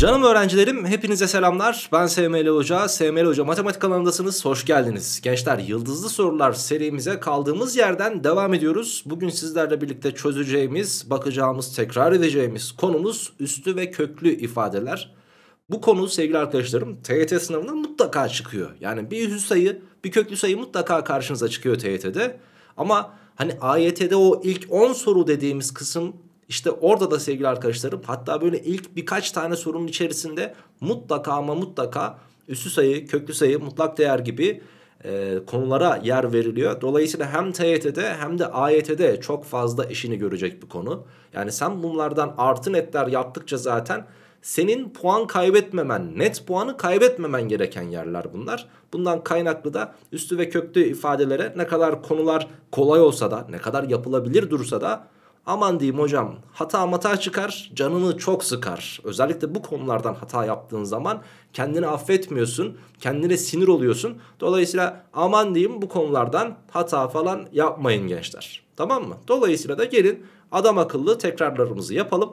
Canım öğrencilerim, hepinize selamlar. Ben SML Hoca, SML Hoca Matematik alanındasınız. Hoş geldiniz. Gençler, Yıldızlı Sorular serimize kaldığımız yerden devam ediyoruz. Bugün sizlerle birlikte çözeceğimiz, bakacağımız, tekrar edeceğimiz konumuz üstü ve köklü ifadeler. Bu konu sevgili arkadaşlarım TYT sınavında mutlaka çıkıyor. Yani bir üstü sayı, bir köklü sayı mutlaka karşınıza çıkıyor TYT'de. Ama hani AYT'de o ilk 10 soru dediğimiz kısım işte orada da sevgili arkadaşlarım hatta böyle ilk birkaç tane sorunun içerisinde mutlaka ama mutlaka üssü sayı, köklü sayı, mutlak değer gibi e, konulara yer veriliyor. Dolayısıyla hem TYT'de hem de AYT'de çok fazla işini görecek bir konu. Yani sen bunlardan artı netler yaptıkça zaten senin puan kaybetmemen, net puanı kaybetmemen gereken yerler bunlar. Bundan kaynaklı da üstü ve köklü ifadelere ne kadar konular kolay olsa da, ne kadar yapılabilir dursa da Aman diyeyim hocam hata mata çıkar canını çok sıkar. Özellikle bu konulardan hata yaptığın zaman kendini affetmiyorsun. Kendine sinir oluyorsun. Dolayısıyla aman diyeyim bu konulardan hata falan yapmayın gençler. Tamam mı? Dolayısıyla da gelin adam akıllı tekrarlarımızı yapalım.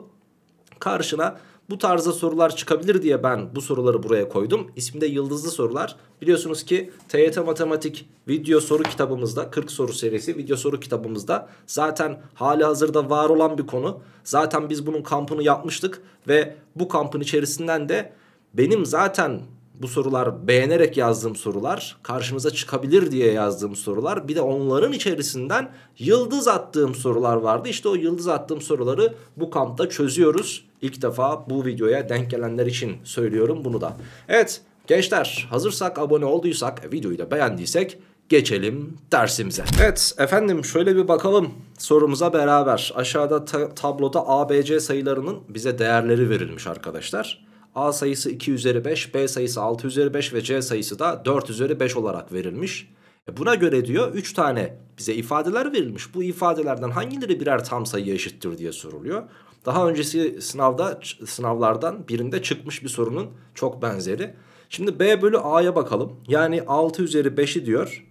Karşına bu tarzda sorular çıkabilir diye ben bu soruları buraya koydum. İsmi de Yıldızlı Sorular. Biliyorsunuz ki TYT Matematik video soru kitabımızda 40 soru serisi video soru kitabımızda zaten hali hazırda var olan bir konu. Zaten biz bunun kampını yapmıştık ve bu kampın içerisinden de benim zaten bu sorular beğenerek yazdığım sorular karşınıza çıkabilir diye yazdığım sorular bir de onların içerisinden yıldız attığım sorular vardı. İşte o yıldız attığım soruları bu kampta çözüyoruz. İlk defa bu videoya denk gelenler için söylüyorum bunu da. Evet gençler hazırsak abone olduysak videoyu da beğendiysek geçelim dersimize. Evet efendim şöyle bir bakalım sorumuza beraber. Aşağıda ta tabloda ABC sayılarının bize değerleri verilmiş arkadaşlar. A sayısı 2 üzeri 5, B sayısı 6 üzeri 5 ve C sayısı da 4 üzeri 5 olarak verilmiş. E, buna göre diyor 3 tane bize ifadeler verilmiş. Bu ifadelerden hangileri birer tam sayıya eşittir diye soruluyor. Daha öncesi sınavda sınavlardan birinde çıkmış bir sorunun çok benzeri. Şimdi B bölü A'ya bakalım. Yani 6 üzeri 5'i diyor.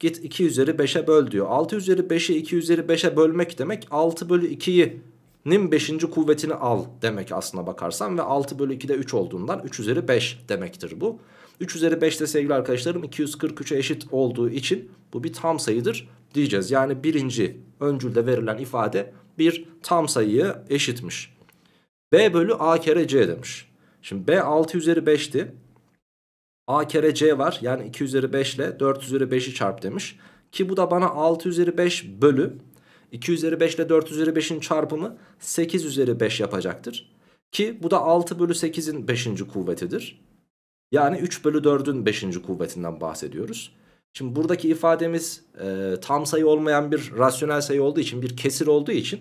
Git 2 üzeri 5'e böl diyor. 6 üzeri 5'i 2 üzeri 5'e bölmek demek 6 bölü 2'yi nin 5. kuvvetini al demek aslına bakarsan ve 6 bölü 2'de 3 olduğundan 3 üzeri 5 demektir bu. 3 üzeri 5 de sevgili arkadaşlarım 243'e eşit olduğu için bu bir tam sayıdır diyeceğiz. Yani birinci öncülde verilen ifade bir tam sayıya eşitmiş. B bölü A kere C demiş. Şimdi B 6 üzeri 5'ti. A kere C var. Yani 2 üzeri 5 ile 4 üzeri 5'i çarp demiş. Ki bu da bana 6 üzeri 5 bölü 2 üzeri 5 ile 4 üzeri 5'in çarpımı 8 üzeri 5 yapacaktır. Ki bu da 6 bölü 8'in 5. kuvvetidir. Yani 3 bölü 4'ün 5. kuvvetinden bahsediyoruz. Şimdi buradaki ifademiz e, tam sayı olmayan bir rasyonel sayı olduğu için bir kesir olduğu için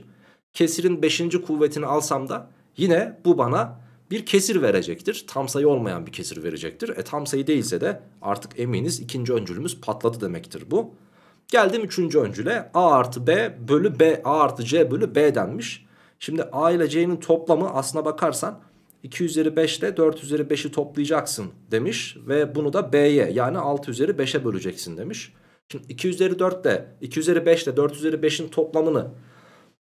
kesirin 5. kuvvetini alsam da yine bu bana bir kesir verecektir. Tam sayı olmayan bir kesir verecektir. E tam sayı değilse de artık eminiz ikinci öncülümüz patladı demektir bu. Geldim üçüncü öncüle a artı b bölü b a artı c bölü b denmiş. Şimdi a ile c'nin toplamı aslına bakarsan 2 üzeri 5 ile 4 üzeri 5'i toplayacaksın demiş. Ve bunu da B'ye yani 6 üzeri 5'e böleceksin demiş. Şimdi 2 üzeri 4 ile 2 üzeri 5 ile 4 üzeri 5'in toplamını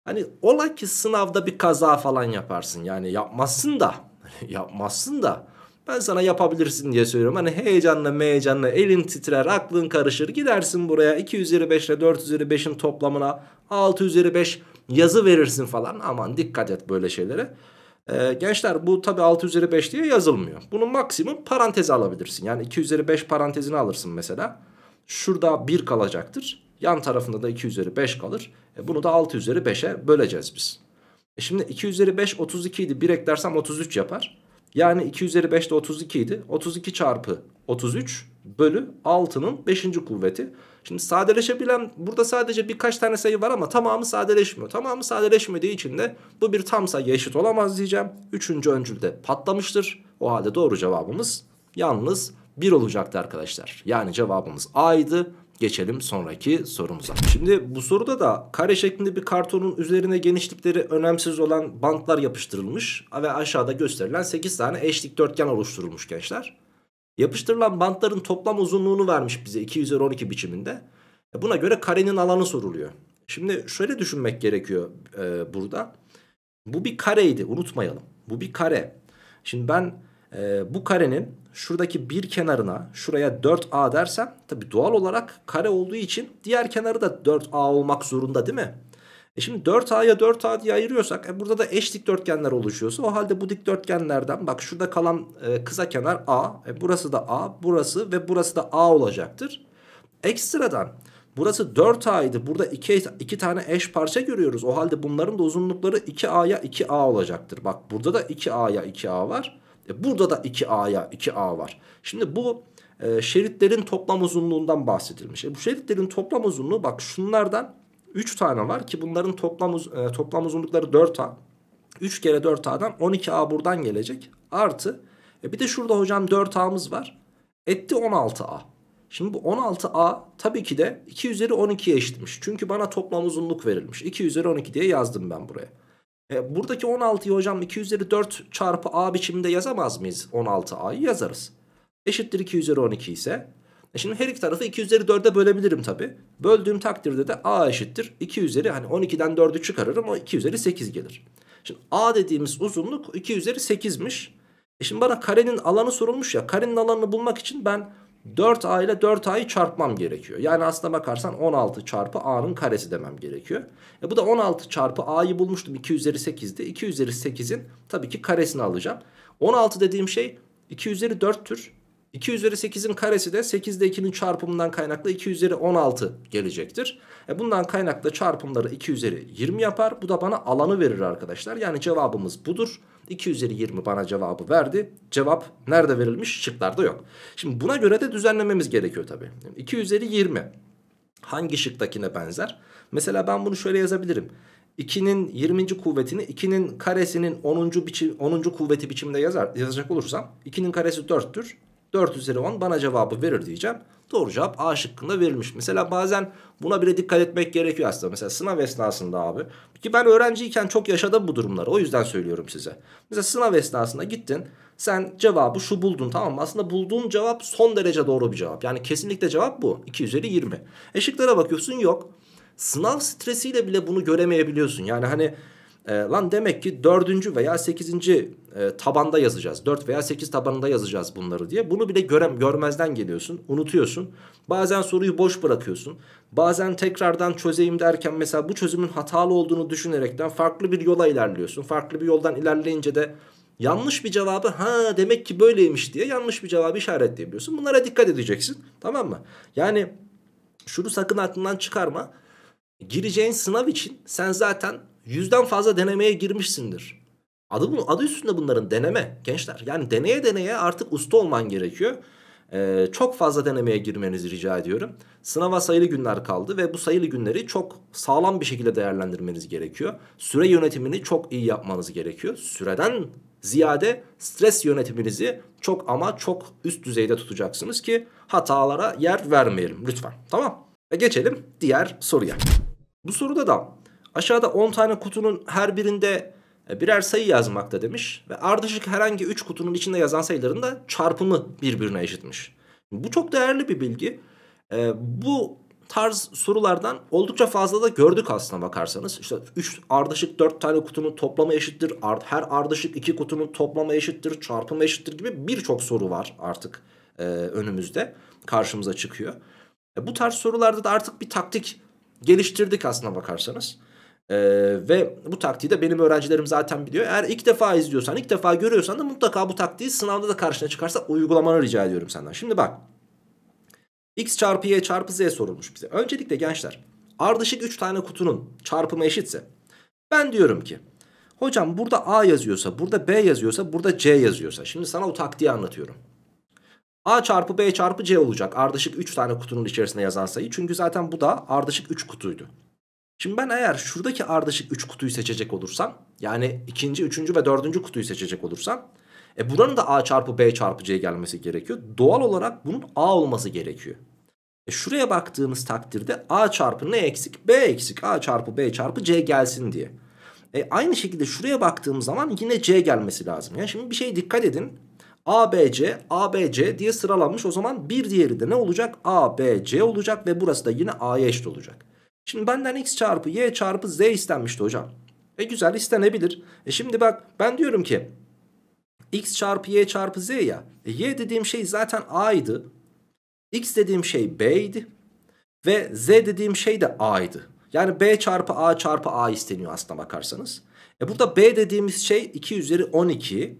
hani ola ki sınavda bir kaza falan yaparsın. Yani yapmazsın da yapmazsın da ben sana yapabilirsin diye söylüyorum. Hani heyecanla heyecanla elin titrer aklın karışır gidersin buraya 2 üzeri 5 ile 4 üzeri 5'in toplamına 6 üzeri 5 yazı verirsin falan. Aman dikkat et böyle şeylere. Ee, gençler bu tabi 6 üzeri 5 diye yazılmıyor. Bunun maksimum parantezi alabilirsin. Yani 2 üzeri 5 parantezini alırsın mesela. Şurada 1 kalacaktır. Yan tarafında da 2 üzeri 5 kalır. E bunu da 6 üzeri 5'e böleceğiz biz. E şimdi 2 üzeri 5 32 idi. 1 eklersem 33 yapar. Yani 2 üzeri 5 de 32 idi. 32 çarpı 33 bölü 6'nın 5. kuvveti. Şimdi sadeleşebilen burada sadece birkaç tane sayı var ama tamamı sadeleşmiyor. Tamamı sadeleşmediği için de bu bir tam sayı eşit olamaz diyeceğim. Üçüncü öncül patlamıştır. O halde doğru cevabımız yalnız 1 olacaktı arkadaşlar. Yani cevabımız A'ydı. Geçelim sonraki sorumuza. Şimdi bu soruda da kare şeklinde bir kartonun üzerine genişlikleri önemsiz olan bantlar yapıştırılmış ve aşağıda gösterilen 8 tane eş dikdörtgen oluşturulmuş gençler. Yapıştırılan bantların toplam uzunluğunu vermiş bize 2 üzeri 12 biçiminde. E, buna göre karenin alanı soruluyor. Şimdi şöyle düşünmek gerekiyor e, burada. Bu bir kareydi unutmayalım. Bu bir kare. Şimdi ben e, bu karenin şuradaki bir kenarına şuraya 4A dersem tabii doğal olarak kare olduğu için diğer kenarı da 4A olmak zorunda değil mi? E şimdi 4A'ya 4A diye ayırıyorsak e burada da eş dikdörtgenler oluşuyorsa o halde bu dikdörtgenlerden bak şurada kalan e, kısa kenar A. E burası da A, burası ve burası da A olacaktır. Ekstradan burası 4A'ydı. Burada 2, iki tane eş parça görüyoruz. O halde bunların da uzunlukları 2A'ya 2A olacaktır. Bak burada da 2A'ya 2A var. E burada da 2A'ya 2A var. Şimdi bu e, şeritlerin toplam uzunluğundan bahsedilmiş. E bu şeritlerin toplam uzunluğu bak şunlardan 3 tane var ki bunların toplam, uz e, toplam uzunlukları 4A. 3 kere 4A'dan 12A buradan gelecek. Artı e bir de şurada hocam 4A'mız var. Etti 16A. Şimdi bu 16A tabii ki de 2 üzeri 12'ye eşitmiş. Çünkü bana toplam uzunluk verilmiş. 2 üzeri 12 diye yazdım ben buraya. E, buradaki 16'yı hocam 2 üzeri 4 çarpı A biçiminde yazamaz mıyız? 16A'yı yazarız. Eşittir 2 üzeri 12 ise e şimdi her iki tarafı 2 üzeri 4'e bölebilirim tabi. Böldüğüm takdirde de a eşittir. 2 üzeri hani 12'den 4'ü çıkarırım o 2 üzeri 8 gelir. Şimdi a dediğimiz uzunluk 2 üzeri 8'miş. E şimdi bana karenin alanı sorulmuş ya. Karenin alanını bulmak için ben 4a ile 4a'yı çarpmam gerekiyor. Yani aslına bakarsan 16 çarpı a'nın karesi demem gerekiyor. E bu da 16 çarpı a'yı bulmuştum 2 üzeri 8'de. 2 üzeri 8'in tabii ki karesini alacağım. 16 dediğim şey 2 üzeri 4'tür. 2 üzeri 8'in karesi de 8 ile 2'nin çarpımından kaynaklı 2 üzeri 16 gelecektir. E bundan kaynaklı çarpımları 2 üzeri 20 yapar. Bu da bana alanı verir arkadaşlar. Yani cevabımız budur. 2 üzeri 20 bana cevabı verdi. Cevap nerede verilmiş? Şıklarda yok. Şimdi buna göre de düzenlememiz gerekiyor tabii. 2 üzeri 20 hangi şıktakine benzer? Mesela ben bunu şöyle yazabilirim. 2'nin 20. kuvvetini 2'nin karesinin 10. biçim 10. kuvveti biçiminde yazar yazacak olursam 2'nin karesi 4'tür. 4 üzeri 10 bana cevabı verir diyeceğim. Doğru cevap A şıkkında verilmiş. Mesela bazen buna bile dikkat etmek gerekiyor aslında. Mesela sınav esnasında abi. Ki ben öğrenciyken çok yaşadım bu durumları. O yüzden söylüyorum size. Mesela sınav esnasında gittin. Sen cevabı şu buldun tamam mı? Aslında bulduğun cevap son derece doğru bir cevap. Yani kesinlikle cevap bu. 2 üzeri 20. Eşiklere bakıyorsun yok. Sınav stresiyle bile bunu göremeyebiliyorsun. Yani hani e, lan demek ki dördüncü veya sekizinci e, tabanda yazacağız. Dört veya sekiz tabanında yazacağız bunları diye. Bunu bile görem, görmezden geliyorsun. Unutuyorsun. Bazen soruyu boş bırakıyorsun. Bazen tekrardan çözeyim derken mesela bu çözümün hatalı olduğunu düşünerekten farklı bir yola ilerliyorsun. Farklı bir yoldan ilerleyince de yanlış bir cevabı ha demek ki böyleymiş diye yanlış bir cevabı işaretleyebiliyorsun. Bunlara dikkat edeceksin. Tamam mı? Yani şunu sakın aklından çıkarma. Gireceğin sınav için sen zaten yüzden fazla denemeye girmişsindir. Adı, adı üstünde bunların deneme gençler. Yani deneye deneye artık usta olman gerekiyor. Ee, çok fazla denemeye girmenizi rica ediyorum. Sınava sayılı günler kaldı ve bu sayılı günleri çok sağlam bir şekilde değerlendirmeniz gerekiyor. Süre yönetimini çok iyi yapmanız gerekiyor. Süreden ziyade stres yönetiminizi çok ama çok üst düzeyde tutacaksınız ki hatalara yer vermeyelim lütfen. Tamam. Ve geçelim diğer soruya. Bu soruda da Aşağıda 10 tane kutunun her birinde e, birer sayı yazmakta demiş. Ve ardışık herhangi 3 kutunun içinde yazan sayıların da çarpımı birbirine eşitmiş. Bu çok değerli bir bilgi. E, bu tarz sorulardan oldukça fazla da gördük aslına bakarsanız. İşte 3 ardışık 4 tane kutunun toplamı eşittir. Her ardışık 2 kutunun toplamı eşittir. Çarpımı eşittir gibi birçok soru var artık e, önümüzde. Karşımıza çıkıyor. bu tarz sorularda da artık bir taktik geliştirdik aslına bakarsanız. Ee, ve bu taktiği de benim öğrencilerim zaten biliyor. Eğer ilk defa izliyorsan, ilk defa görüyorsan da mutlaka bu taktiği sınavda da karşına çıkarsa uygulamanı rica ediyorum senden. Şimdi bak. X çarpı Y çarpı Z sorulmuş bize. Öncelikle gençler ardışık 3 tane kutunun çarpımı eşitse ben diyorum ki hocam burada A yazıyorsa, burada B yazıyorsa, burada C yazıyorsa. Şimdi sana o taktiği anlatıyorum. A çarpı B çarpı C olacak. Ardışık 3 tane kutunun içerisinde yazan sayı. Çünkü zaten bu da ardışık 3 kutuydu. Şimdi ben eğer şuradaki ardışık 3 kutuyu seçecek olursam yani ikinci, üçüncü ve dördüncü kutuyu seçecek olursam e buranın da A çarpı B çarpı C gelmesi gerekiyor. Doğal olarak bunun A olması gerekiyor. E şuraya baktığımız takdirde A çarpı ne eksik? B eksik. A çarpı B çarpı C gelsin diye. E aynı şekilde şuraya baktığım zaman yine C gelmesi lazım. Yani şimdi bir şey dikkat edin. a a b c, b c diye sıralanmış. O zaman bir diğeri de ne olacak? A b c olacak ve burası da yine A'ya eşit olacak. Şimdi benden x çarpı y çarpı z istenmişti hocam. E güzel istenebilir. E şimdi bak ben diyorum ki x çarpı y çarpı z ya. E, y dediğim şey zaten a'ydı. x dediğim şey b'ydi. Ve z dediğim şey de a'ydı. Yani b çarpı a çarpı a isteniyor aslına bakarsanız. E burada b dediğimiz şey 2 üzeri 12.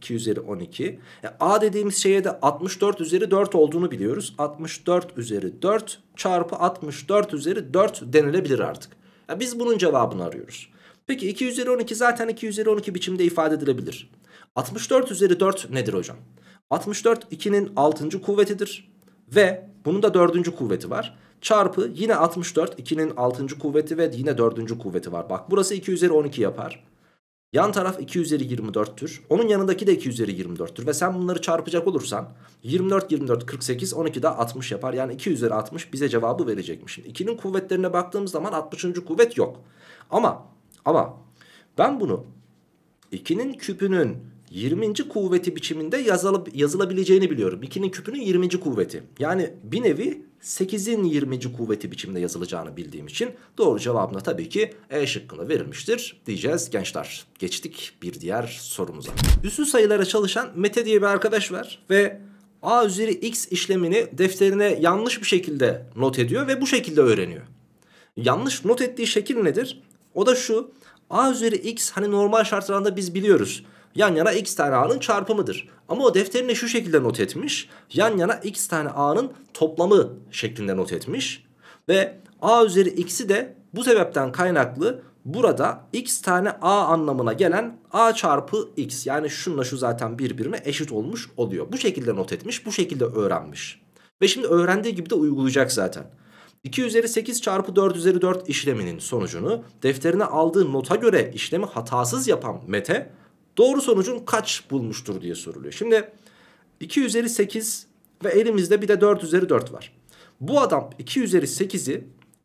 2 üzeri 12. E, A dediğimiz şeye de 64 üzeri 4 olduğunu biliyoruz. 64 üzeri 4 çarpı 64 üzeri 4 denilebilir artık. Ya e, biz bunun cevabını arıyoruz. Peki 2 üzeri 12 zaten 2 üzeri 12 biçimde ifade edilebilir. 64 üzeri 4 nedir hocam? 64 2'nin 6. kuvvetidir. Ve bunun da 4. kuvveti var. Çarpı yine 64 2'nin 6. kuvveti ve yine 4. kuvveti var. Bak burası 2 üzeri 12 yapar. Yan taraf 2 üzeri 24'tür. Onun yanındaki de 2 üzeri 24'tür. Ve sen bunları çarpacak olursan 24, 24, 48, 12 de 60 yapar. Yani 2 üzeri 60 bize cevabı verecekmiş. 2'nin kuvvetlerine baktığımız zaman 60. kuvvet yok. Ama ama ben bunu 2'nin küpünün 20. kuvveti biçiminde yazılıp, yazılabileceğini biliyorum. 2'nin küpünün 20. kuvveti. Yani bir nevi 8'in 20. kuvveti biçimde yazılacağını bildiğim için doğru cevabına tabii ki E şıkkını verilmiştir diyeceğiz gençler. Geçtik bir diğer sorumuza. Üstü sayılara çalışan Mete diye bir arkadaş var ve A üzeri X işlemini defterine yanlış bir şekilde not ediyor ve bu şekilde öğreniyor. Yanlış not ettiği şekil nedir? O da şu A üzeri X hani normal şartlarda biz biliyoruz yan yana x tane a'nın çarpımıdır. Ama o defterine şu şekilde not etmiş. Yan yana x tane a'nın toplamı şeklinde not etmiş. Ve a üzeri x'i de bu sebepten kaynaklı burada x tane a anlamına gelen a çarpı x. Yani şunla şu zaten birbirine eşit olmuş oluyor. Bu şekilde not etmiş, bu şekilde öğrenmiş. Ve şimdi öğrendiği gibi de uygulayacak zaten. 2 üzeri 8 çarpı 4 üzeri 4 işleminin sonucunu defterine aldığı nota göre işlemi hatasız yapan Mete doğru sonucun kaç bulmuştur diye soruluyor. Şimdi 2 üzeri 8 ve elimizde bir de 4 üzeri 4 var. Bu adam 2 üzeri 8'i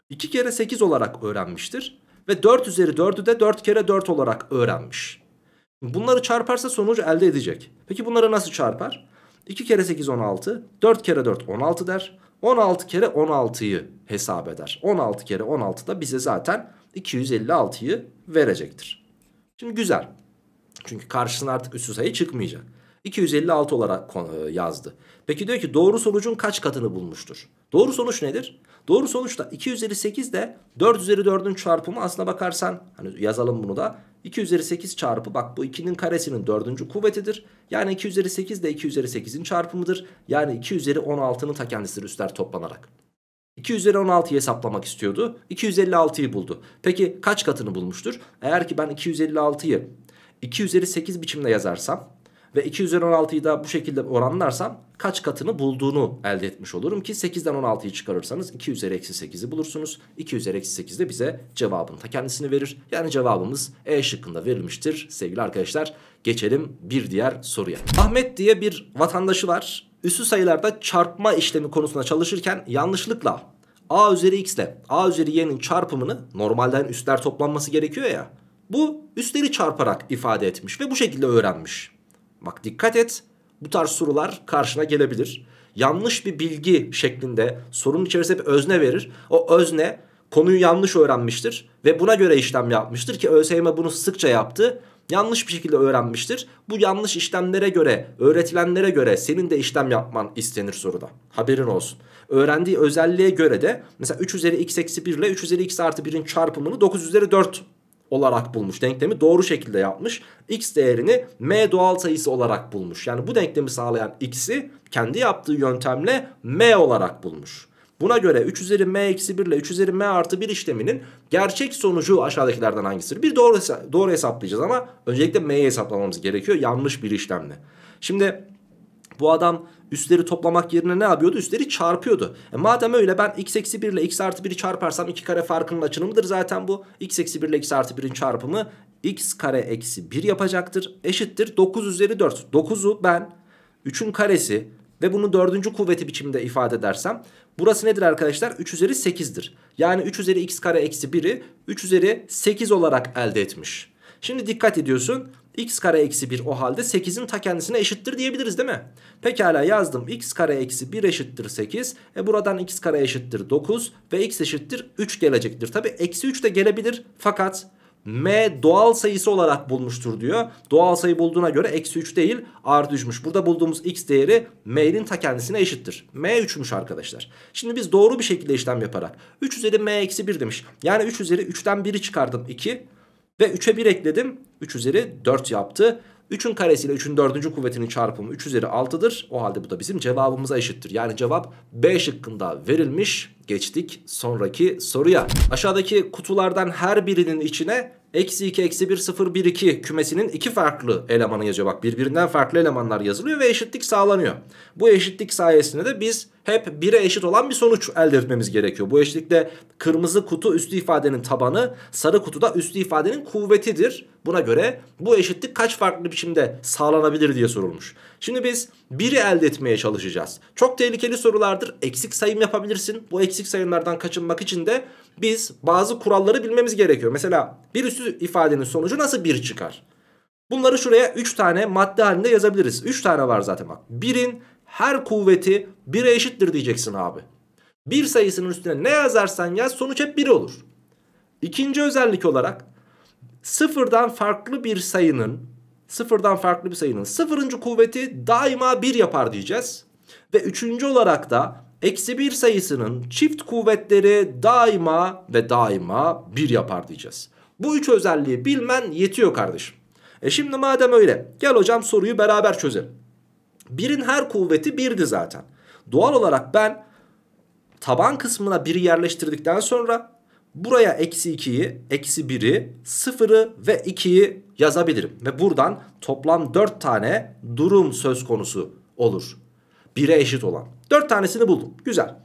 2 kere 8 olarak öğrenmiştir. Ve 4 üzeri 4'ü de 4 kere 4 olarak öğrenmiş. Bunları çarparsa sonucu elde edecek. Peki bunları nasıl çarpar? 2 kere 8 16, 4 kere 4 16 der. 16 kere 16'yı hesap eder. 16 kere 16 da bize zaten 256'yı verecektir. Şimdi güzel. Çünkü karşısına artık üstü sayı çıkmayacak. 256 olarak yazdı. Peki diyor ki doğru sonucun kaç katını bulmuştur? Doğru sonuç nedir? Doğru sonuç da 2 üzeri 8 de 4 üzeri 4'ün çarpımı aslına bakarsan hani yazalım bunu da 2 üzeri 8 çarpı bak bu 2'nin karesinin 4. kuvvetidir. Yani 2 üzeri 8 de 2 üzeri 8'in çarpımıdır. Yani 2 üzeri 16'nın ta kendisidir üstler toplanarak. 2 üzeri 16'yı hesaplamak istiyordu. 256'yı buldu. Peki kaç katını bulmuştur? Eğer ki ben 256'yı 2 üzeri 8 biçimde yazarsam ve 2 üzeri 16'yı da bu şekilde oranlarsam kaç katını bulduğunu elde etmiş olurum ki 8'den 16'yı çıkarırsanız 2 üzeri eksi 8'i bulursunuz. 2 üzeri eksi 8 bize cevabın ta kendisini verir. Yani cevabımız E şıkkında verilmiştir sevgili arkadaşlar. Geçelim bir diğer soruya. Ahmet diye bir vatandaşı var. Üssü sayılarda çarpma işlemi konusunda çalışırken yanlışlıkla A üzeri x ile A üzeri y'nin çarpımını normalden üstler toplanması gerekiyor ya bu üstleri çarparak ifade etmiş ve bu şekilde öğrenmiş. Bak dikkat et bu tarz sorular karşına gelebilir. Yanlış bir bilgi şeklinde sorunun içerisinde bir özne verir. O özne konuyu yanlış öğrenmiştir ve buna göre işlem yapmıştır ki ÖSYM bunu sıkça yaptı. Yanlış bir şekilde öğrenmiştir. Bu yanlış işlemlere göre, öğretilenlere göre senin de işlem yapman istenir soruda. Haberin olsun. Öğrendiği özelliğe göre de mesela 3 üzeri x eksi 1 ile 3 üzeri x artı 1'in çarpımını 9 üzeri 4 olarak bulmuş. Denklemi doğru şekilde yapmış. X değerini M doğal sayısı olarak bulmuş. Yani bu denklemi sağlayan X'i kendi yaptığı yöntemle M olarak bulmuş. Buna göre 3 üzeri m eksi 1 ile 3 üzeri m artı 1 işleminin gerçek sonucu aşağıdakilerden hangisidir? Bir doğru, doğru hesaplayacağız ama öncelikle m'yi hesaplamamız gerekiyor yanlış bir işlemle. Şimdi bu adam Üstleri toplamak yerine ne yapıyordu? Üstleri çarpıyordu. E madem öyle ben x eksi 1 ile x artı 1'i çarparsam 2 kare farkının açılımıdır zaten bu. x eksi 1 ile x artı 1'in çarpımı x kare eksi 1 yapacaktır. Eşittir 9 üzeri 4. 9'u ben 3'ün karesi ve bunu dördüncü kuvveti biçiminde ifade edersem burası nedir arkadaşlar? 3 üzeri 8'dir. Yani 3 üzeri x kare eksi 1'i 3 üzeri 8 olarak elde etmiş. Şimdi dikkat ediyorsun x kare eksi 1 o halde 8'in ta kendisine eşittir diyebiliriz değil mi? Pekala yazdım. x kare eksi 1 eşittir 8. E buradan x kare eşittir 9 ve x eşittir 3 gelecektir. Tabi eksi 3 de gelebilir fakat m doğal sayısı olarak bulmuştur diyor. Doğal sayı bulduğuna göre eksi 3 değil artı 3'müş. Burada bulduğumuz x değeri m'nin ta kendisine eşittir. m 3'müş arkadaşlar. Şimdi biz doğru bir şekilde işlem yaparak 3 üzeri m eksi 1 demiş. Yani 3 üzeri 3'ten 1'i çıkardım 2. Ve 3'e 1 ekledim. 3 üzeri 4 yaptı. 3'ün karesiyle 3'ün 4. kuvvetinin çarpımı 3 üzeri 6'dır. O halde bu da bizim cevabımıza eşittir. Yani cevap B şıkkında verilmiş. Geçtik sonraki soruya. Aşağıdaki kutulardan her birinin içine eksi 2 eksi 1 0 1 2 kümesinin iki farklı elemanı yazıyor. Bak birbirinden farklı elemanlar yazılıyor ve eşitlik sağlanıyor. Bu eşitlik sayesinde de biz hep 1'e eşit olan bir sonuç elde etmemiz gerekiyor. Bu eşitlikte kırmızı kutu üstü ifadenin tabanı, sarı kutuda üstü ifadenin kuvvetidir. Buna göre bu eşitlik kaç farklı biçimde sağlanabilir diye sorulmuş. Şimdi biz 1'i elde etmeye çalışacağız. Çok tehlikeli sorulardır. Eksik sayım yapabilirsin. Bu eksik sayımlardan kaçınmak için de biz bazı kuralları bilmemiz gerekiyor. Mesela bir üstü ifadenin sonucu nasıl 1 çıkar? Bunları şuraya 3 tane madde halinde yazabiliriz. 3 tane var zaten bak. 1'in her kuvveti 1'e eşittir diyeceksin abi. Bir sayısının üstüne ne yazarsan yaz sonuç hep 1 olur. İkinci özellik olarak sıfırdan farklı bir sayının sıfırdan farklı bir sayının sıfırıncı kuvveti daima 1 yapar diyeceğiz. Ve üçüncü olarak da eksi 1 sayısının çift kuvvetleri daima ve daima 1 yapar diyeceğiz. Bu üç özelliği bilmen yetiyor kardeşim. E şimdi madem öyle gel hocam soruyu beraber çözelim. Birin her kuvveti birdi zaten. Doğal olarak ben taban kısmına biri yerleştirdikten sonra buraya eksi 2'yi, eksi 1'i, 0'ı ve 2'yi yazabilirim. Ve buradan toplam 4 tane durum söz konusu olur. 1'e eşit olan. 4 tanesini buldum. Güzel.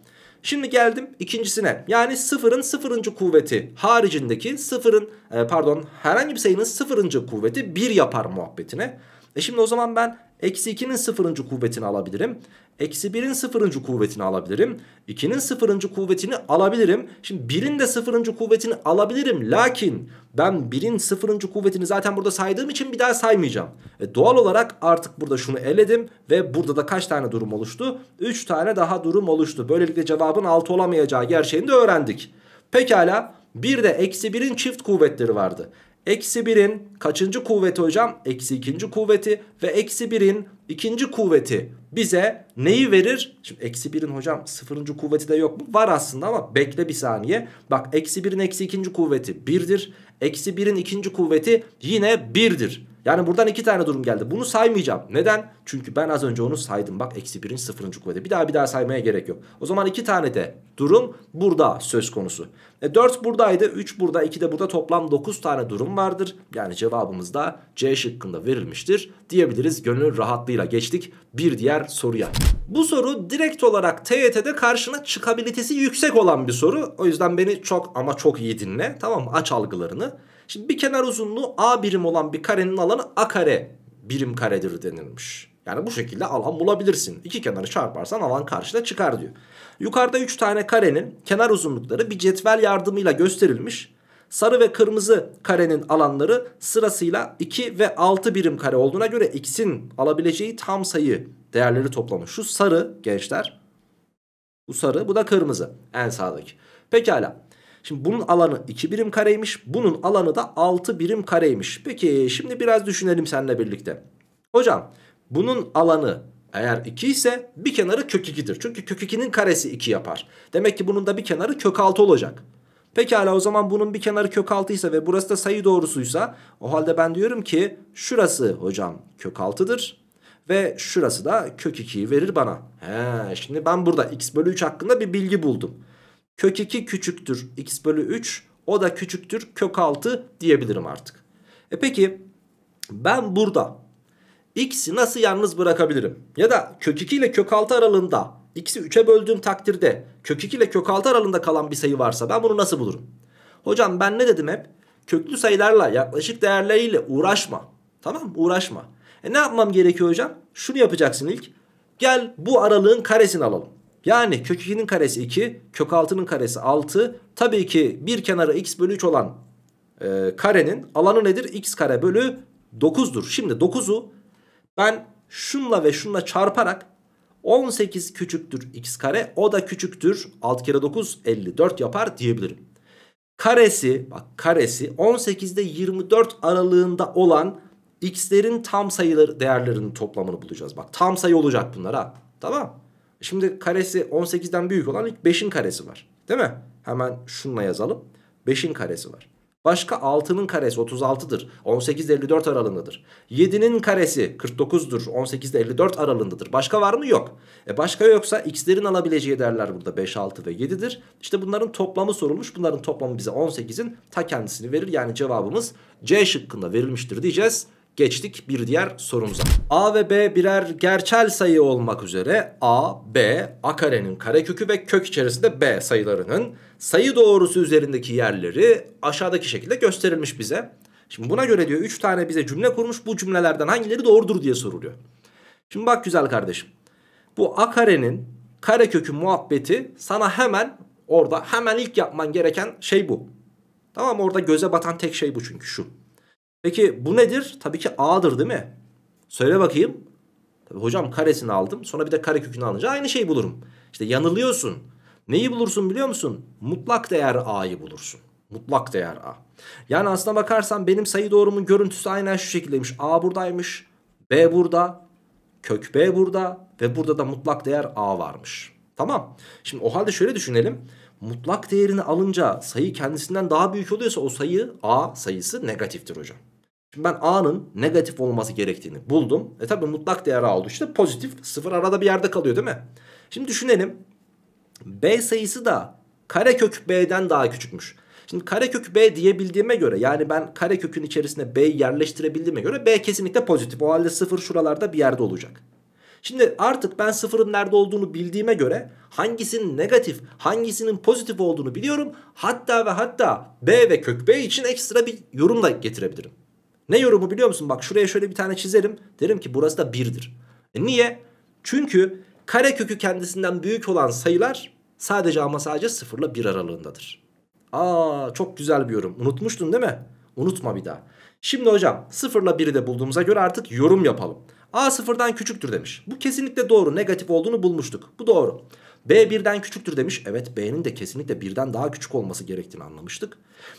Şimdi geldim ikincisine. Yani sıfırın sıfırıncı kuvveti haricindeki sıfırın e, pardon herhangi bir sayının sıfırıncı kuvveti 1 yapar muhabbetine. E şimdi o zaman ben eksi 2'nin sıfırıncı kuvvetini alabilirim. Eksi 1'in sıfırıncı kuvvetini alabilirim. 2'nin sıfırıncı kuvvetini alabilirim. Şimdi 1'in de sıfırıncı kuvvetini alabilirim. Lakin ben 1'in sıfırıncı kuvvetini zaten burada saydığım için bir daha saymayacağım. E doğal olarak artık burada şunu eledim. Ve burada da kaç tane durum oluştu? 3 tane daha durum oluştu. Böylelikle cevabın 6 olamayacağı gerçeğini de öğrendik. Pekala bir de eksi 1'in çift kuvvetleri vardı. Eksi 1'in kaçıncı kuvveti hocam? Eksi ikinci kuvveti ve eksi 1'in ikinci kuvveti bize neyi verir? Şimdi eksi 1'in hocam sıfırıncı kuvveti de yok mu? Var aslında ama bekle bir saniye. Bak eksi 1'in eksi ikinci kuvveti 1'dir. Eksi 1'in ikinci kuvveti yine 1'dir. Yani buradan iki tane durum geldi. Bunu saymayacağım. Neden? Çünkü ben az önce onu saydım. Bak eksi birin sıfırıncı kuvveti. Bir daha bir daha saymaya gerek yok. O zaman iki tane de durum burada söz konusu. E, 4 buradaydı. 3 burada. 2 de burada. Toplam 9 tane durum vardır. Yani cevabımız da C şıkkında verilmiştir. Diyebiliriz. Gönül rahatlığıyla geçtik. Bir diğer soruya. Bu soru direkt olarak TYT'de karşına çıkabilitesi yüksek olan bir soru. O yüzden beni çok ama çok iyi dinle. Tamam mı? Aç algılarını. Şimdi bir kenar uzunluğu a birim olan bir karenin alanı a kare birim karedir denilmiş. Yani bu şekilde alan bulabilirsin. İki kenarı çarparsan alan karşıda çıkar diyor. Yukarıda 3 tane karenin kenar uzunlukları bir cetvel yardımıyla gösterilmiş. Sarı ve kırmızı karenin alanları sırasıyla 2 ve 6 birim kare olduğuna göre x'in alabileceği tam sayı değerleri toplamı. Şu sarı gençler. Bu sarı bu da kırmızı en sağdaki. Pekala. Şimdi bunun alanı 2 birim kareymiş. Bunun alanı da 6 birim kareymiş. Peki şimdi biraz düşünelim seninle birlikte. Hocam bunun alanı eğer 2 ise bir kenarı kök 2'dir. Çünkü kök 2'nin karesi 2 yapar. Demek ki bunun da bir kenarı kök 6 olacak. Pekala o zaman bunun bir kenarı kök 6 ise ve burası da sayı doğrusuysa o halde ben diyorum ki şurası hocam kök 6'dır. Ve şurası da kök 2'yi verir bana. He, şimdi ben burada x bölü 3 hakkında bir bilgi buldum. Kök 2 küçüktür x bölü 3 o da küçüktür kök 6 diyebilirim artık. E peki ben burada x'i nasıl yalnız bırakabilirim? Ya da kök 2 ile kök 6 aralığında x'i 3'e böldüğüm takdirde kök 2 ile kök 6 aralığında kalan bir sayı varsa ben bunu nasıl bulurum? Hocam ben ne dedim hep? Köklü sayılarla yaklaşık değerleriyle uğraşma. Tamam mı? Uğraşma. E ne yapmam gerekiyor hocam? Şunu yapacaksın ilk. Gel bu aralığın karesini alalım. Yani kök 2'nin karesi 2, kök 6'nın karesi 6. Tabii ki bir kenarı x bölü 3 olan e, karenin alanı nedir? x kare bölü 9'dur. Şimdi 9'u ben şunla ve şunla çarparak 18 küçüktür x kare o da küçüktür 6 kere 9 54 yapar diyebilirim. Karesi bak karesi 18'de 24 aralığında olan x'lerin tam sayıları değerlerinin toplamını bulacağız. Bak tam sayı olacak bunlara, ha tamam Şimdi karesi 18'den büyük olan ilk 5'in karesi var. Değil mi? Hemen şunla yazalım. 5'in karesi var. Başka 6'nın karesi 36'dır. 18 ile 54 aralığındadır. 7'nin karesi 49'dur. 18 ile 54 aralığındadır. Başka var mı? Yok. E başka yoksa x'lerin alabileceği değerler burada 5, 6 ve 7'dir. İşte bunların toplamı sorulmuş. Bunların toplamı bize 18'in ta kendisini verir. Yani cevabımız C şıkkında verilmiştir diyeceğiz. Geçtik bir diğer sorumuza. A ve B birer gerçel sayı olmak üzere A, B, A karenin karekökü ve kök içerisinde B sayılarının sayı doğrusu üzerindeki yerleri aşağıdaki şekilde gösterilmiş bize. Şimdi buna göre diyor 3 tane bize cümle kurmuş. Bu cümlelerden hangileri doğrudur diye soruluyor. Şimdi bak güzel kardeşim. Bu A karenin karekökü muhabbeti sana hemen orada hemen ilk yapman gereken şey bu. Tamam orada göze batan tek şey bu çünkü şu. Peki bu nedir? Tabii ki A'dır değil mi? Söyle bakayım. Tabii hocam karesini aldım. Sonra bir de kare kökünü alınca aynı şeyi bulurum. İşte yanılıyorsun. Neyi bulursun biliyor musun? Mutlak değer A'yı bulursun. Mutlak değer A. Yani aslına bakarsan benim sayı doğrumun görüntüsü aynen şu şekildeymiş. A buradaymış. B burada. Kök B burada. Ve burada da mutlak değer A varmış. Tamam. Şimdi o halde şöyle düşünelim. Mutlak değerini alınca sayı kendisinden daha büyük oluyorsa o sayı A sayısı negatiftir hocam. Şimdi ben A'nın negatif olması gerektiğini buldum. E tabi mutlak değer A oldu. İşte pozitif sıfır arada bir yerde kalıyor değil mi? Şimdi düşünelim. B sayısı da karekök B'den daha küçükmüş. Şimdi karekök B diyebildiğime göre yani ben karekökün içerisine B'yi yerleştirebildiğime göre B kesinlikle pozitif. O halde sıfır şuralarda bir yerde olacak. Şimdi artık ben sıfırın nerede olduğunu bildiğime göre hangisinin negatif hangisinin pozitif olduğunu biliyorum. Hatta ve hatta B ve kök B için ekstra bir yorum da getirebilirim. Ne yorumu biliyor musun? Bak şuraya şöyle bir tane çizerim. Derim ki burası da 1'dir. E niye? Çünkü kare kökü kendisinden büyük olan sayılar sadece ama sadece 0 ile 1 aralığındadır. Aa çok güzel bir yorum. Unutmuştun değil mi? Unutma bir daha. Şimdi hocam 0 ile 1'i de bulduğumuza göre artık yorum yapalım. A sıfırdan küçüktür demiş. Bu kesinlikle doğru. Negatif olduğunu bulmuştuk. Bu doğru. B birden küçüktür demiş. Evet B'nin de kesinlikle birden daha küçük olması gerektiğini anlamıştık.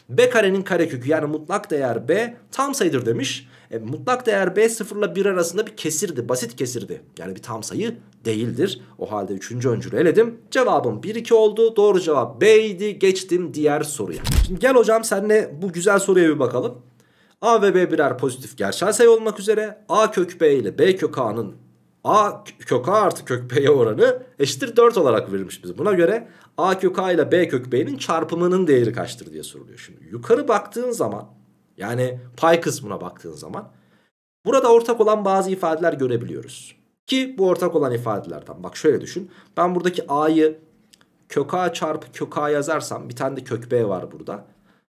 B karenin karekökü yani mutlak değer B tam sayıdır demiş. E, mutlak değer B 0 ile 1 arasında bir kesirdi. Basit kesirdi. Yani bir tam sayı değildir. O halde 3. öncülü eledim. Cevabım 1 2 oldu. Doğru cevap B idi. Geçtim diğer soruya. Şimdi gel hocam senle bu güzel soruya bir bakalım. A ve B birer pozitif gerçel sayı olmak üzere A kök B ile B kök A'nın A kök A artı kök B'ye oranı eşittir 4 olarak verilmiş bize. Buna göre A kök A ile B kök B'nin çarpımının değeri kaçtır diye soruluyor. Şimdi yukarı baktığın zaman yani pay kısmına baktığın zaman burada ortak olan bazı ifadeler görebiliyoruz. Ki bu ortak olan ifadelerden bak şöyle düşün. Ben buradaki A'yı kök A çarpı kök A yazarsam bir tane de kök B var burada.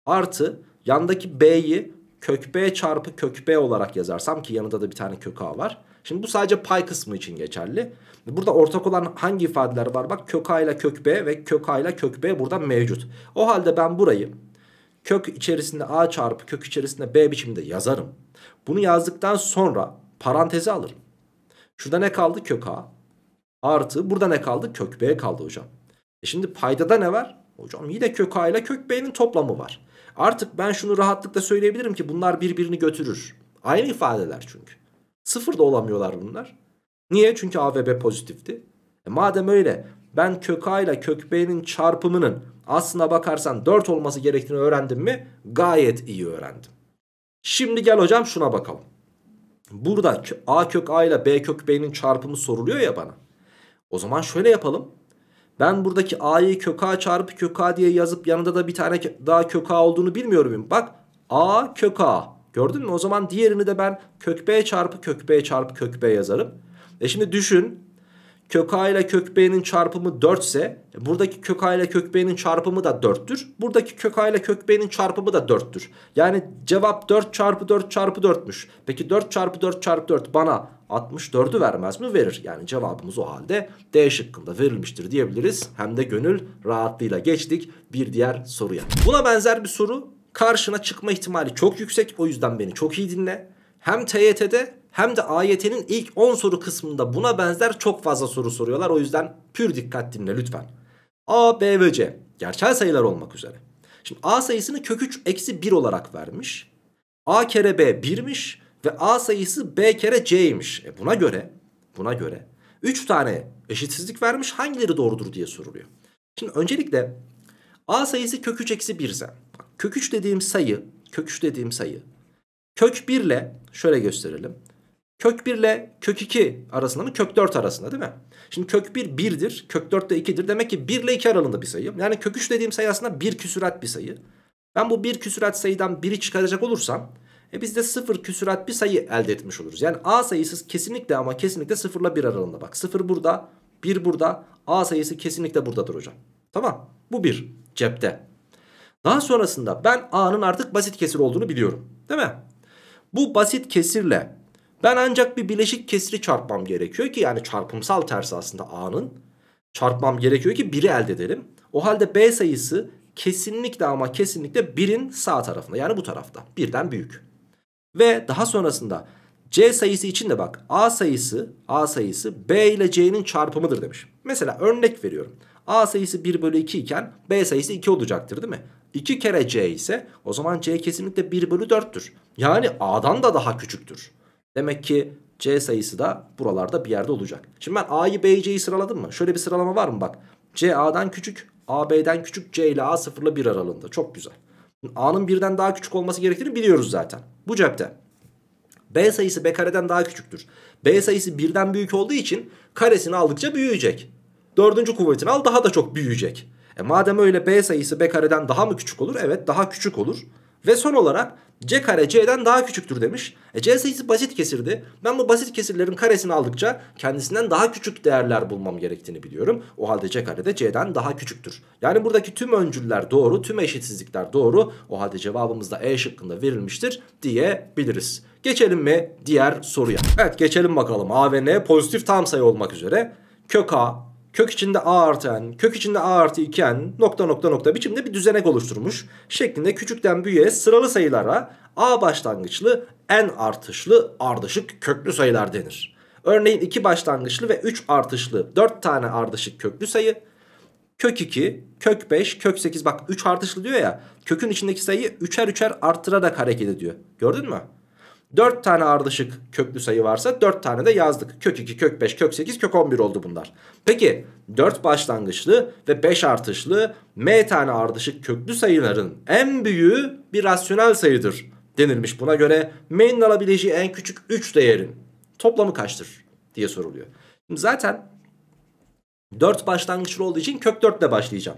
Artı yandaki B'yi kök B çarpı kök B olarak yazarsam ki yanında da bir tane kök A var. Şimdi bu sadece pay kısmı için geçerli. Burada ortak olan hangi ifadeler var? Bak kök a ile kök b ve kök a ile kök b burada mevcut. O halde ben burayı kök içerisinde a çarpı kök içerisinde b biçiminde yazarım. Bunu yazdıktan sonra parantezi alırım. Şurada ne kaldı? Kök a. Artı burada ne kaldı? Kök b kaldı hocam. E şimdi paydada ne var? Hocam yine kök a ile kök b'nin toplamı var. Artık ben şunu rahatlıkla söyleyebilirim ki bunlar birbirini götürür. Aynı ifadeler çünkü. Sıfır da olamıyorlar bunlar. Niye? Çünkü A ve B pozitifti. E madem öyle ben kök A ile kök B'nin çarpımının aslına bakarsan 4 olması gerektiğini öğrendim mi? Gayet iyi öğrendim. Şimdi gel hocam şuna bakalım. Burada A kök A ile B kök B'nin çarpımı soruluyor ya bana. O zaman şöyle yapalım. Ben buradaki A'yı kök A çarpı kök A diye yazıp yanında da bir tane daha kök A olduğunu bilmiyorum muyum? Bak A kök A. Gördün mü? O zaman diğerini de ben kök b çarpı kök b çarpı kök b yazarım. E şimdi düşün. Kök a ile kök b'nin çarpımı 4 ise e buradaki kök a ile kök b'nin çarpımı da 4'tür. Buradaki kök a ile kök b'nin çarpımı da 4'tür. Yani cevap 4 çarpı 4 çarpı 4'müş. Peki 4 çarpı 4 çarpı 4 bana 64'ü vermez mi? Verir. Yani cevabımız o halde D şıkkında verilmiştir diyebiliriz. Hem de gönül rahatlığıyla geçtik bir diğer soruya. Buna benzer bir soru karşına çıkma ihtimali çok yüksek. O yüzden beni çok iyi dinle. Hem TYT'de hem de AYT'nin ilk 10 soru kısmında buna benzer çok fazla soru soruyorlar. O yüzden pür dikkat dinle lütfen. A, B ve C gerçel sayılar olmak üzere. Şimdi A sayısını kök 3 eksi 1 olarak vermiş. A kere B 1'miş ve A sayısı B kere C'ymiş. E buna göre, buna göre 3 tane eşitsizlik vermiş hangileri doğrudur diye soruluyor. Şimdi öncelikle A sayısı kök 3 eksi 1 ise Kök 3 dediğim sayı, kök 3 dediğim sayı kök 1 ile şöyle gösterelim. Kök 1 ile kök 2 arasında mı? Kök 4 arasında değil mi? Şimdi kök 1 1'dir. Kök 4 de 2'dir. Demek ki 1 ile 2 aralığında bir sayı. Yani kök 3 dediğim sayı aslında 1 küsürat bir sayı. Ben bu 1 küsürat sayıdan 1'i çıkaracak olursam e biz de 0 küsürat bir sayı elde etmiş oluruz. Yani A sayısı kesinlikle ama kesinlikle 0 ile 1 aralığında. Bak 0 burada, 1 burada. A sayısı kesinlikle buradadır hocam. Tamam. Bu 1 cepte. Daha sonrasında ben A'nın artık basit kesir olduğunu biliyorum. Değil mi? Bu basit kesirle ben ancak bir bileşik kesri çarpmam gerekiyor ki yani çarpımsal tersi aslında A'nın. Çarpmam gerekiyor ki 1'i elde edelim. O halde B sayısı kesinlikle ama kesinlikle 1'in sağ tarafında yani bu tarafta. 1'den büyük. Ve daha sonrasında C sayısı için de bak A sayısı A sayısı B ile C'nin çarpımıdır demiş. Mesela örnek veriyorum. A sayısı 1 bölü 2 iken B sayısı 2 olacaktır değil mi? 2 kere C ise o zaman C kesinlikle 1 bölü 4'tür. Yani A'dan da daha küçüktür. Demek ki C sayısı da buralarda bir yerde olacak. Şimdi ben A'yı B'yi C'yi sıraladım mı? Şöyle bir sıralama var mı bak. C A'dan küçük, A B'den küçük, C ile A 0 ile 1 aralığında. Çok güzel. A'nın birden daha küçük olması gerektiğini biliyoruz zaten. Bu cepte. B sayısı B kareden daha küçüktür. B sayısı birden büyük olduğu için karesini aldıkça büyüyecek. Dördüncü kuvvetini al daha da çok büyüyecek. E madem öyle B sayısı B kareden daha mı küçük olur? Evet daha küçük olur. Ve son olarak C kare C'den daha küçüktür demiş. E C sayısı basit kesirdi. Ben bu basit kesirlerin karesini aldıkça kendisinden daha küçük değerler bulmam gerektiğini biliyorum. O halde C kare de C'den daha küçüktür. Yani buradaki tüm öncüller doğru, tüm eşitsizlikler doğru. O halde cevabımız da E şıkkında verilmiştir diyebiliriz. Geçelim mi diğer soruya? Evet geçelim bakalım. A ve N pozitif tam sayı olmak üzere. Kök A kök içinde a artı n, kök içinde a artı 2n nokta nokta nokta biçimde bir düzenek oluşturmuş. Şeklinde küçükten büyüğe sıralı sayılara a başlangıçlı, n artışlı, ardışık köklü sayılar denir. Örneğin 2 başlangıçlı ve 3 artışlı 4 tane ardışık köklü sayı. Kök 2, kök 5, kök 8 bak 3 artışlı diyor ya. Kökün içindeki sayıyı 3'er 3'er arttırarak hareket ediyor. Gördün mü? 4 tane ardışık köklü sayı varsa 4 tane de yazdık. Kök 2, kök 5, kök 8, kök 11 oldu bunlar. Peki 4 başlangıçlı ve 5 artışlı m tane ardışık köklü sayıların en büyüğü bir rasyonel sayıdır denilmiş. Buna göre m'nin alabileceği en küçük 3 değerin toplamı kaçtır diye soruluyor. Şimdi zaten 4 başlangıçlı olduğu için kök 4 ile başlayacağım.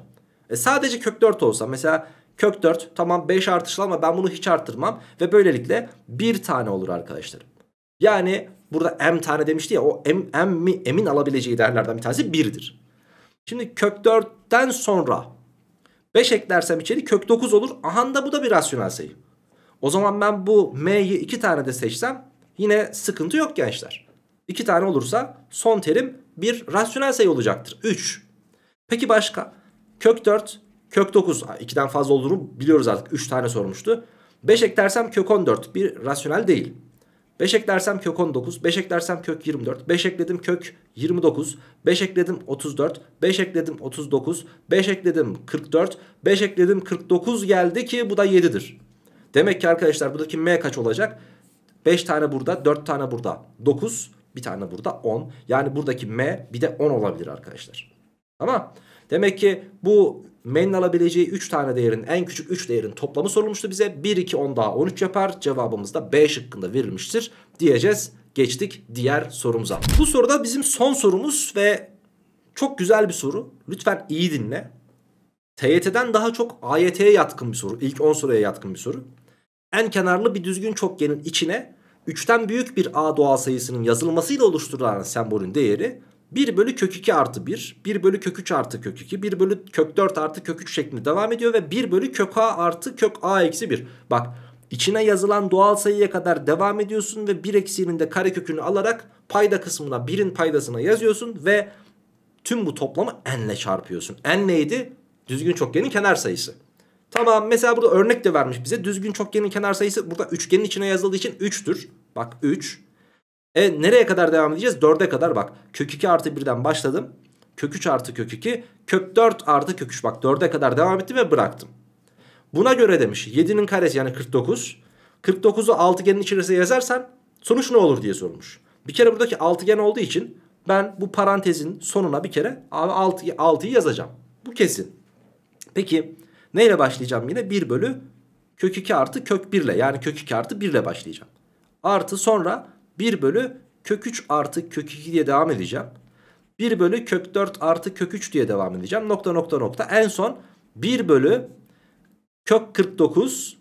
E sadece kök 4 olsa mesela Kök 4 tamam 5 artışlı ama ben bunu hiç arttırmam. Ve böylelikle 1 tane olur arkadaşlarım. Yani burada m tane demişti ya o m, m mi emin alabileceği değerlerden bir tanesi 1'dir. Şimdi kök 4'ten sonra 5 eklersem içeri kök 9 olur. Aha da bu da bir rasyonel sayı. O zaman ben bu m'yi 2 tane de seçsem yine sıkıntı yok gençler. 2 tane olursa son terim bir rasyonel sayı olacaktır. 3. Peki başka? Kök 4 Kök 9 2'den fazla olduğunu biliyoruz artık 3 tane sormuştu. 5 eklersem kök 14 bir rasyonel değil. 5 eklersem kök 19, 5 eklersem kök 24, 5 ekledim kök 29, 5 ekledim 34, 5 ekledim 39, 5 ekledim 44, 5 ekledim 49 geldi ki bu da 7'dir. Demek ki arkadaşlar buradaki m kaç olacak? 5 tane burada, 4 tane burada, 9, bir tane burada 10. Yani buradaki m bir de 10 olabilir arkadaşlar. Tamam. Demek ki bu M'nin alabileceği 3 tane değerin en küçük 3 değerin toplamı sorulmuştu bize. 1, 2, 10 daha 13 yapar. Cevabımız da B şıkkında verilmiştir diyeceğiz. Geçtik diğer sorumuza. Bu soruda bizim son sorumuz ve çok güzel bir soru. Lütfen iyi dinle. TYT'den daha çok AYT'ye yatkın bir soru. İlk 10 soruya yatkın bir soru. En kenarlı bir düzgün çokgenin içine 3'ten büyük bir A doğal sayısının yazılmasıyla oluşturulan sembolün değeri 1 bölü kök 2 artı 1, 1 bölü kök 3 artı kök 2, 1 bölü kök 4 artı kök 3 şeklinde devam ediyor ve 1 bölü kök a artı kök a eksi 1. Bak içine yazılan doğal sayıya kadar devam ediyorsun ve 1 eksiğinin de karekökünü alarak payda kısmına 1'in paydasına yazıyorsun ve tüm bu toplamı n ile çarpıyorsun. n neydi? Düzgün çokgenin kenar sayısı. Tamam mesela burada örnek de vermiş bize. Düzgün çokgenin kenar sayısı burada üçgenin içine yazıldığı için 3'tür. Bak 3. E nereye kadar devam edeceğiz? 4'e kadar bak. Kök 2 artı 1'den başladım. Kök 3 artı kök 2. Kök 4 artı kök 3. Bak 4'e kadar devam ettim ve bıraktım. Buna göre demiş 7'nin karesi yani 49. 49'u altıgenin içerisine yazarsan sonuç ne olur diye sormuş. Bir kere buradaki altıgen olduğu için ben bu parantezin sonuna bir kere 6'yı 6 yazacağım. Bu kesin. Peki neyle başlayacağım yine? 1 bölü kök 2 artı kök 1 ile yani kök 2 artı 1 ile başlayacağım. Artı sonra 1 bölü kök 3 artı kök 2 diye devam edeceğim. 1 bölü kök 4 artı kök 3 diye devam edeceğim. Nokta nokta nokta. En son 1 bölü kök 49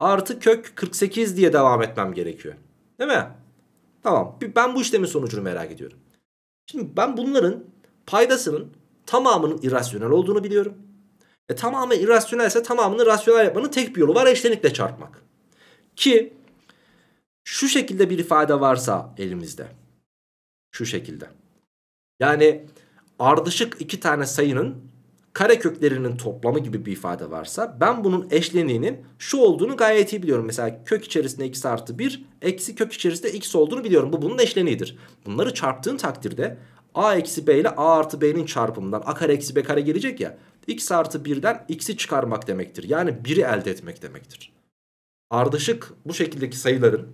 artı kök 48 diye devam etmem gerekiyor. Değil mi? Tamam. Ben bu işlemin sonucunu merak ediyorum. Şimdi ben bunların paydasının tamamının irrasyonel olduğunu biliyorum. E tamamı irrasyonelse tamamını rasyonel yapmanın tek bir yolu var eşlenikle çarpmak. Ki şu şekilde bir ifade varsa elimizde. Şu şekilde. Yani ardışık iki tane sayının kare köklerinin toplamı gibi bir ifade varsa ben bunun eşleniğinin şu olduğunu gayet iyi biliyorum. Mesela kök içerisinde x artı 1 eksi kök içerisinde x olduğunu biliyorum. Bu bunun eşleniğidir. Bunları çarptığın takdirde a eksi b ile a artı b'nin çarpımından a kare eksi b kare gelecek ya x artı 1'den x'i çıkarmak demektir. Yani 1'i elde etmek demektir. Ardışık bu şekildeki sayıların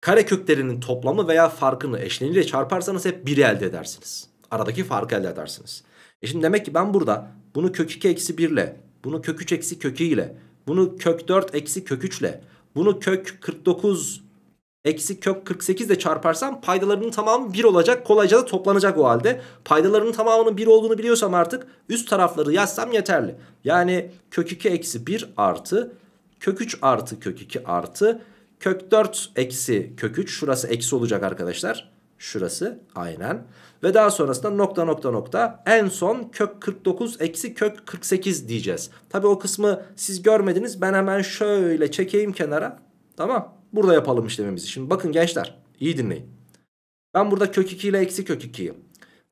Kare köklerinin toplamı veya farkını eşleniyle çarparsanız hep 1'i elde edersiniz. Aradaki farkı elde edersiniz. E şimdi demek ki ben burada bunu kök 2 eksi 1 ile, bunu kök 3 eksi kök 2 ile, bunu kök 4 eksi kök 3 ile, bunu kök 49 eksi kök 48 ile çarparsam paydalarının tamamı 1 olacak. Kolayca da toplanacak o halde. Paydalarının tamamının 1 olduğunu biliyorsam artık üst tarafları yazsam yeterli. Yani kök 2 eksi 1 artı kök 3 artı kök 2 artı Kök 4 eksi kök 3 şurası eksi olacak arkadaşlar. Şurası aynen. Ve daha sonrasında nokta nokta nokta en son kök 49 eksi kök 48 diyeceğiz. Tabi o kısmı siz görmediniz ben hemen şöyle çekeyim kenara. Tamam burada yapalım işlemimizi. Şimdi bakın gençler iyi dinleyin. Ben burada kök 2 ile eksi kök 2'yi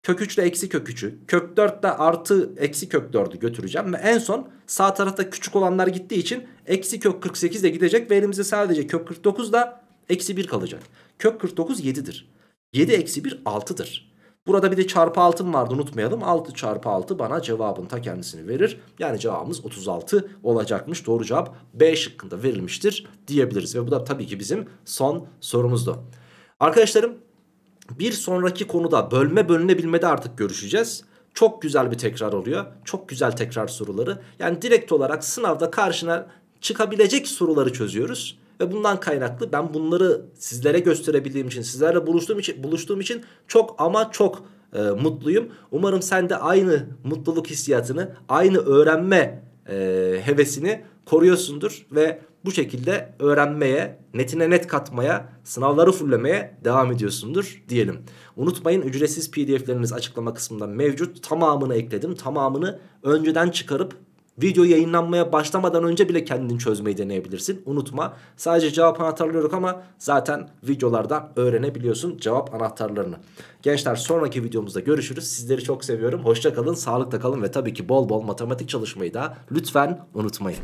Kök 3 ile eksi kök 3'ü. Kök 4 ile artı eksi kök 4'ü götüreceğim. Ve en son sağ tarafta küçük olanlar gittiği için eksi kök 48 ile gidecek. Ve elimizde sadece kök 49 da eksi 1 kalacak. Kök 49 7'dir. 7 eksi 1 6'dır. Burada bir de çarpı altın vardı unutmayalım. 6 çarpı 6 bana cevabın ta kendisini verir. Yani cevabımız 36 olacakmış. Doğru cevap B şıkkında verilmiştir diyebiliriz. Ve bu da tabii ki bizim son sorumuzdu. Arkadaşlarım bir sonraki konuda bölme bölünebilmede artık görüşeceğiz. Çok güzel bir tekrar oluyor. Çok güzel tekrar soruları. Yani direkt olarak sınavda karşına çıkabilecek soruları çözüyoruz. Ve bundan kaynaklı ben bunları sizlere gösterebildiğim için, sizlerle buluştuğum için, buluştuğum için çok ama çok e, mutluyum. Umarım sen de aynı mutluluk hissiyatını, aynı öğrenme e, hevesini koruyorsundur ve bu şekilde öğrenmeye, netine net katmaya, sınavları fullemeye devam ediyorsundur diyelim. Unutmayın ücretsiz pdf'leriniz açıklama kısmında mevcut. Tamamını ekledim. Tamamını önceden çıkarıp video yayınlanmaya başlamadan önce bile kendin çözmeyi deneyebilirsin. Unutma sadece cevap anahtarları yok ama zaten videolardan öğrenebiliyorsun cevap anahtarlarını. Gençler sonraki videomuzda görüşürüz. Sizleri çok seviyorum. Hoşça kalın, sağlıkla kalın ve tabii ki bol bol matematik çalışmayı da lütfen unutmayın.